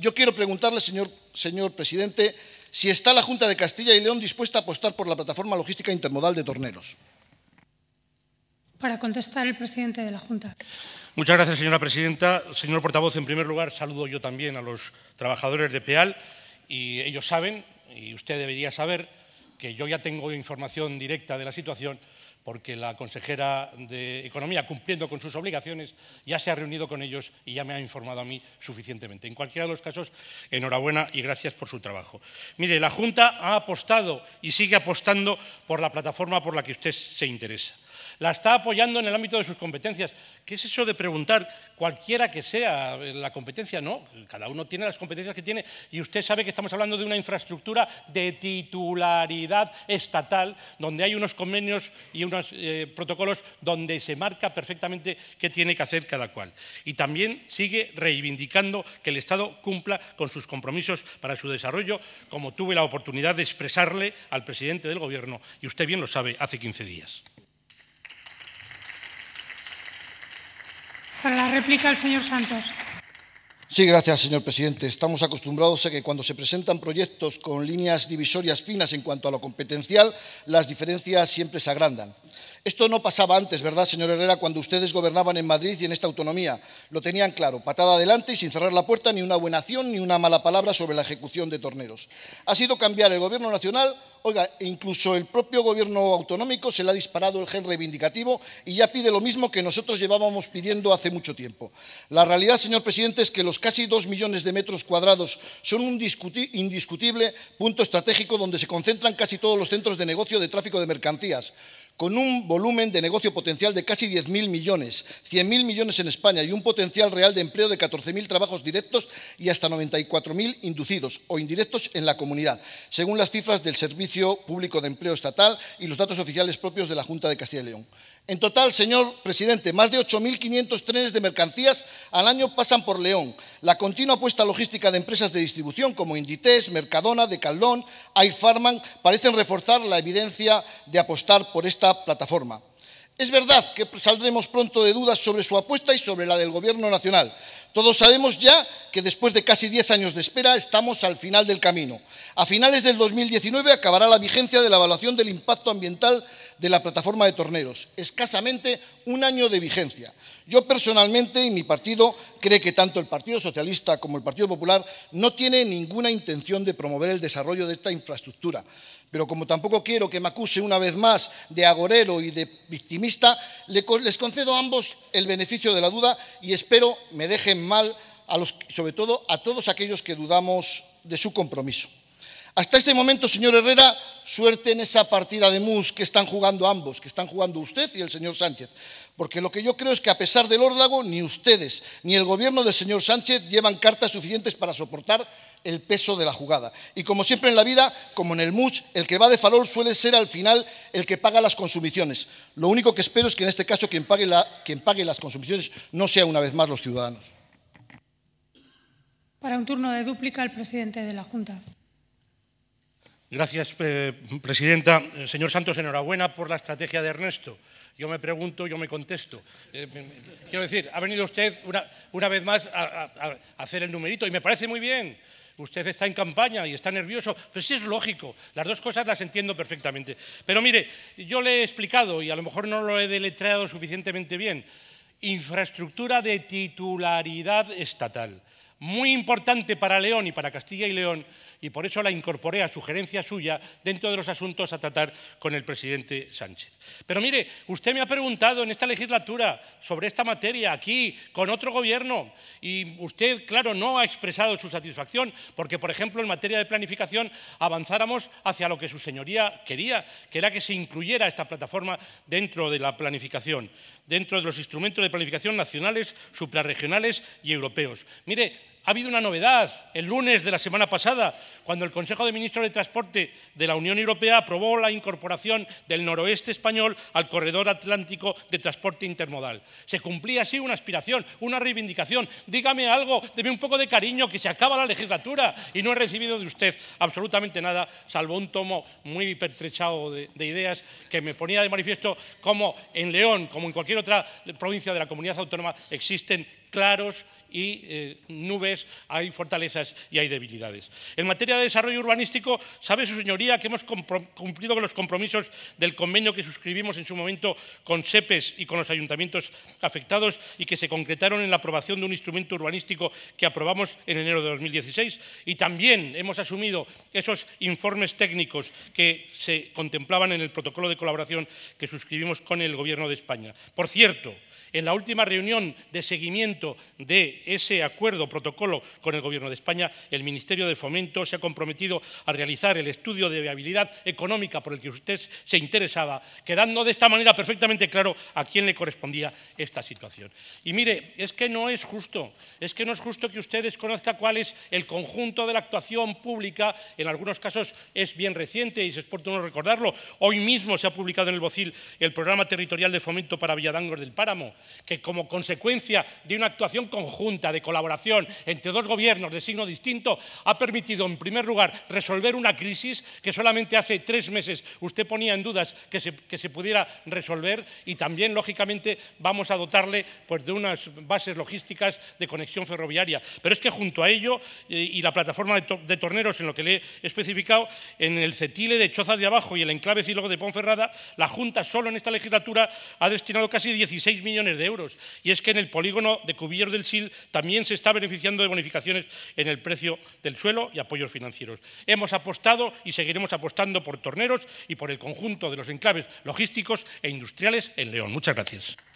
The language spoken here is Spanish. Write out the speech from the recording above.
yo quiero preguntarle, señor, señor presidente, si está la Junta de Castilla y León dispuesta a apostar por la plataforma logística intermodal de Torneros. Para contestar el presidente de la Junta. Muchas gracias, señora presidenta. Señor portavoz, en primer lugar, saludo yo también a los trabajadores de PEAL y ellos saben, y usted debería saber, que yo ya tengo información directa de la situación porque la consejera de Economía, cumpliendo con sus obligaciones, ya se ha reunido con ellos y ya me ha informado a mí suficientemente. En cualquiera de los casos, enhorabuena y gracias por su trabajo. Mire, la Junta ha apostado y sigue apostando por la plataforma por la que usted se interesa la está apoyando en el ámbito de sus competencias. ¿Qué es eso de preguntar cualquiera que sea la competencia? No, cada uno tiene las competencias que tiene y usted sabe que estamos hablando de una infraestructura de titularidad estatal donde hay unos convenios y una eh, protocolos donde se marca perfectamente qué tiene que hacer cada cual. Y también sigue reivindicando que el Estado cumpla con sus compromisos para su desarrollo, como tuve la oportunidad de expresarle al presidente del Gobierno, y usted bien lo sabe, hace 15 días. Para la réplica, el señor Santos. Sí, gracias, señor presidente. Estamos acostumbrados a que cuando se presentan proyectos con líneas divisorias finas en cuanto a lo competencial, las diferencias siempre se agrandan. Esto no pasaba antes, ¿verdad, señor Herrera, cuando ustedes gobernaban en Madrid y en esta autonomía? Lo tenían claro, patada adelante y sin cerrar la puerta ni una buena acción ni una mala palabra sobre la ejecución de torneros. Ha sido cambiar el gobierno nacional, oiga, incluso el propio gobierno autonómico se le ha disparado el gen reivindicativo y ya pide lo mismo que nosotros llevábamos pidiendo hace mucho tiempo. La realidad, señor presidente, es que los casi dos millones de metros cuadrados son un indiscutible punto estratégico donde se concentran casi todos los centros de negocio de tráfico de mercancías con un volumen de negocio potencial de casi 10.000 millones, 100.000 millones en España y un potencial real de empleo de 14.000 trabajos directos y hasta 94.000 inducidos o indirectos en la comunidad, según las cifras del Servicio Público de Empleo Estatal y los datos oficiales propios de la Junta de Castilla y León. En total, señor presidente, más de 8.500 trenes de mercancías al año pasan por León. La continua apuesta logística de empresas de distribución como Inditex, Mercadona, Decaldón, Airfarman parecen reforzar la evidencia de apostar por esta plataforma. Es verdad que saldremos pronto de dudas sobre su apuesta y sobre la del Gobierno Nacional. Todos sabemos ya que después de casi 10 años de espera estamos al final del camino. A finales del 2019 acabará la vigencia de la evaluación del impacto ambiental de la plataforma de torneros, escasamente un año de vigencia. Yo personalmente y mi partido cree que tanto el Partido Socialista como el Partido Popular no tienen ninguna intención de promover el desarrollo de esta infraestructura. Pero como tampoco quiero que me acuse una vez más de agorero y de victimista, les concedo a ambos el beneficio de la duda y espero me dejen mal, a los, sobre todo a todos aquellos que dudamos de su compromiso. Hasta este momento, señor Herrera, suerte en esa partida de mus que están jugando ambos, que están jugando usted y el señor Sánchez. Porque lo que yo creo es que a pesar del órdago, ni ustedes ni el gobierno del señor Sánchez llevan cartas suficientes para soportar el peso de la jugada. Y como siempre en la vida, como en el MUS, el que va de farol suele ser al final el que paga las consumiciones. Lo único que espero es que en este caso quien pague, quien pague las consumiciones no sea una vez más los ciudadanos. Para un turno de dúplica, el presidente de la Junta. Gracias, eh, presidenta. Eh, señor Santos, enhorabuena por la estrategia de Ernesto. Yo me pregunto, yo me contesto. Eh, quiero decir, ha venido usted una, vez más a, a, hacer el numerito y me parece muy bien. Usted está en campaña y está nervioso, pero sí es lógico. Las dos cosas las entiendo perfectamente. Pero mire, yo le he explicado y a lo mejor no lo he deletreado suficientemente bien. Infraestructura de titularidad estatal. Muy importante para León y para Castilla y León y por eso la incorporé a sugerencia suya dentro de los asuntos a tratar con el presidente Sánchez. Pero mire, usted me ha preguntado en esta legislatura sobre esta materia aquí con otro gobierno y usted, claro, no ha expresado su satisfacción porque, por ejemplo, en materia de planificación avanzáramos hacia lo que su señoría quería, que era que se incluyera esta plataforma dentro de la planificación, dentro de los instrumentos de planificación nacionales, suprarregionales y europeos. Mire, ha habido una novedad el lunes de la semana pasada, cuando el Consejo de Ministros de Transporte de la Unión Europea aprobó la incorporación del noroeste español al corredor atlántico de transporte intermodal. Se cumplía así una aspiración, una reivindicación. Dígame algo, deme un poco de cariño, que se acaba la legislatura y no he recibido de usted absolutamente nada, salvo un tomo muy pertrechado de, de ideas que me ponía de manifiesto cómo en León, como en cualquier otra provincia de la comunidad autónoma, existen claros y eh, nubes, hay fortalezas y hay debilidades. En materia de desarrollo urbanístico, sabe su señoría que hemos cumplido con los compromisos del convenio que suscribimos en su momento con SEPES y con los ayuntamientos afectados y que se concretaron en la aprobación de un instrumento urbanístico que aprobamos en enero de 2016 y también hemos asumido esos informes técnicos que se contemplaban en el protocolo de colaboración que suscribimos con el Gobierno de España. Por cierto, en la última reunión de seguimiento de ese acuerdo, protocolo con el Gobierno de España, el Ministerio de Fomento se ha comprometido a realizar el estudio de viabilidad económica por el que usted se interesaba, quedando de esta manera perfectamente claro a quién le correspondía esta situación. Y mire, es que no es justo, es que no es justo que usted desconozca cuál es el conjunto de la actuación pública, en algunos casos es bien reciente y es oportuno recordarlo, hoy mismo se ha publicado en el BOCIL el programa territorial de fomento para Villadangos del Páramo, que como consecuencia de una actuación conjunta, de colaboración entre dos gobiernos de signo distinto, ha permitido, en primer lugar, resolver una crisis que solamente hace tres meses usted ponía en dudas que se, pudiera resolver y también, lógicamente, vamos a dotarle pues, de unas bases logísticas de conexión ferroviaria. Pero es que junto a ello, eh, y la plataforma de, de torneros en lo que le he especificado, en el Cetile de Chozas de Abajo y el enclave Cílogo de Ponferrada, la Junta solo en esta legislatura ha destinado casi 16 millones de euros. Y es que en el polígono de Cubillos del Sil también se está beneficiando de bonificaciones en el precio del suelo y apoyos financieros. Hemos apostado y seguiremos apostando por Torneros y por el conjunto de los enclaves logísticos e industriales en León. Muchas gracias.